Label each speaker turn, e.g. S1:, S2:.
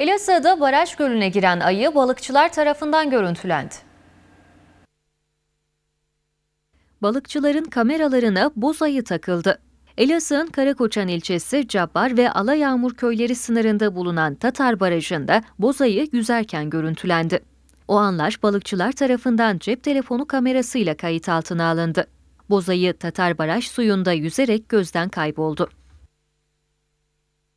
S1: Elazığ'da baraj gölüne giren ayı balıkçılar tarafından görüntülendi. Balıkçıların kameralarına boz ayı takıldı. Elazığ'ın Karakoçan ilçesi Cabbar ve Alayağmur köyleri sınırında bulunan Tatar Barajı'nda bozayı yüzerken görüntülendi. O anlar balıkçılar tarafından cep telefonu kamerasıyla kayıt altına alındı. Bozayı Tatar Baraj suyunda yüzerek gözden kayboldu.